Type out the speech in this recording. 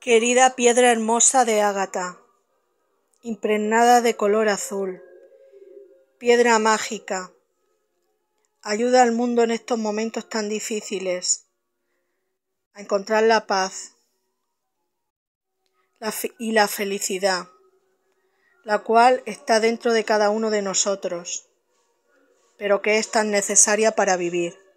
Querida piedra hermosa de ágata, impregnada de color azul, piedra mágica, ayuda al mundo en estos momentos tan difíciles a encontrar la paz y la felicidad, la cual está dentro de cada uno de nosotros, pero que es tan necesaria para vivir.